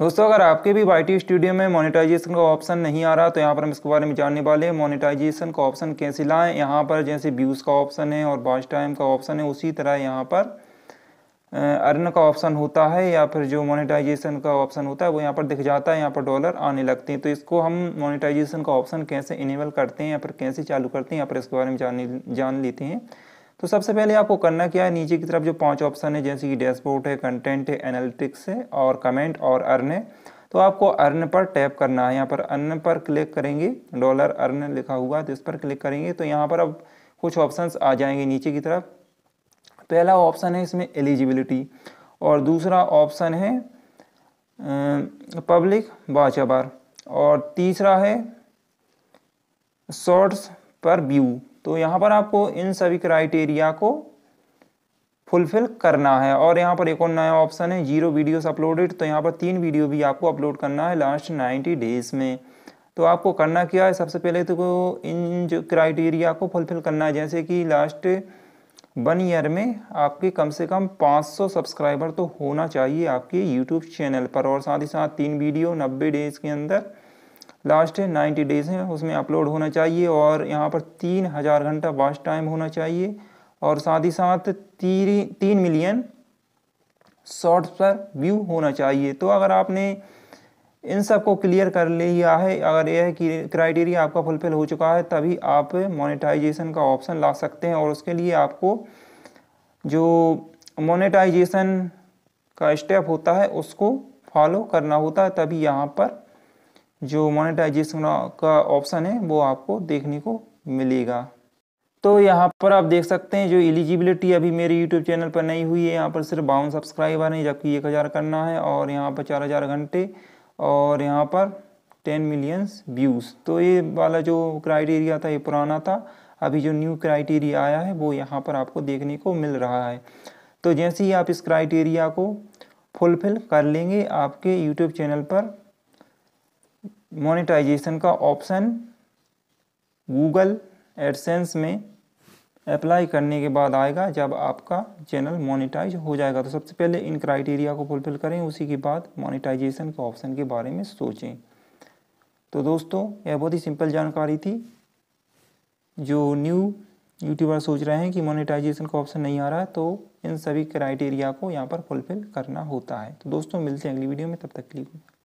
दोस्तों अगर आपके भी वाई स्टूडियो में मोनेटाइजेशन का ऑप्शन नहीं आ रहा तो यहाँ पर हम इसके बारे में जानने वाले हैं मोनेटाइजेशन का ऑप्शन कैसे लाएं यहाँ पर जैसे व्यूज़ का ऑप्शन है और बाज टाइम का ऑप्शन है उसी तरह यहाँ पर अर्न का ऑप्शन होता है या फिर जो मोनेटाइजेशन का ऑप्शन होता है वो यहाँ पर दिख जाता है यहाँ पर डॉलर आने लगते हैं तो इसको हम मोनेटाइजेशन का ऑप्शन कैसे इनेबल करते हैं या फिर कैसे चालू करते हैं यहाँ पर इसके बारे में जान जान लेते हैं तो सबसे पहले आपको करना क्या है नीचे की तरफ जो पांच ऑप्शन है जैसे कि डैशबोर्ड है कंटेंट है एनालिटिक्स है और कमेंट और अर्न है तो आपको अर्न पर टैप करना है यहाँ पर अर्न पर क्लिक करेंगे डॉलर अर्न लिखा हुआ है तो इस पर क्लिक करेंगे तो यहाँ पर अब कुछ ऑप्शन आ जाएंगे नीचे की तरफ पहला ऑप्शन है इसमें एलिजिबिलिटी और दूसरा ऑप्शन है पब्लिक बाचाबार और तीसरा है शॉर्ट्स पर व्यू तो यहाँ पर आपको इन सभी क्राइटेरिया को फुलफिल करना है और यहाँ पर एक और नया ऑप्शन है जीरो वीडियोस अपलोडेड तो यहाँ पर तीन वीडियो भी आपको अपलोड करना है लास्ट नाइन्टी डेज़ में तो आपको करना क्या है सबसे पहले तो इन जो क्राइटेरिया को फुलफिल करना है जैसे कि लास्ट वन ईयर में आपके कम से कम 500 सब्सक्राइबर तो होना चाहिए आपके यूट्यूब चैनल पर और साथ ही साथ तीन वीडियो 90 डेज़ के अंदर लास्ट है नाइन्टी डेज है उसमें अपलोड होना चाहिए और यहाँ पर तीन हज़ार घंटा वाच टाइम होना चाहिए और साथ ही साथ तीन तीन मिलियन शॉर्ट्स पर व्यू होना चाहिए तो अगर आपने इन सब को क्लियर कर लिया है अगर यह क्राइटेरिया आपका फुलफिल हो चुका है तभी आप मोनेटाइजेशन का ऑप्शन ला सकते हैं और उसके लिए आपको जो मोनेटाइजेशन का स्टेप होता है उसको फॉलो करना होता है तभी यहाँ पर जो मोनेटाइजेशन का ऑप्शन है वो आपको देखने को मिलेगा तो यहाँ पर आप देख सकते हैं जो एलिजिबिलिटी अभी मेरे यूट्यूब चैनल पर नहीं हुई है यहाँ पर सिर्फ बावन सब्सक्राइबर हैं जबकि एक हज़ार करना है और यहाँ पर चार हज़ार घंटे और यहाँ पर टेन मिलियंस व्यूज़ तो ये वाला जो क्राइटेरिया था ये पुराना था अभी जो न्यू क्राइटेरिया आया है वो यहाँ पर आपको देखने को मिल रहा है तो जैसे ही आप इस क्राइटेरिया को फुलफिल कर लेंगे आपके यूट्यूब चैनल पर मोनिटाइजेशन का ऑप्शन गूगल एडसेंस में अप्लाई करने के बाद आएगा जब आपका चैनल मोनिटाइज हो जाएगा तो सबसे पहले इन क्राइटेरिया को फुलफिल करें उसी के बाद मोनिटाइजेशन के ऑप्शन के बारे में सोचें तो दोस्तों यह बहुत ही सिंपल जानकारी थी जो न्यू यूट्यूबर सोच रहे हैं कि मोनेटाइजेशन का ऑप्शन नहीं आ रहा है तो इन सभी क्राइटेरिया को यहाँ पर फुलफिल करना होता है तो दोस्तों मिलते हैं अगली वीडियो में तब तक के लिए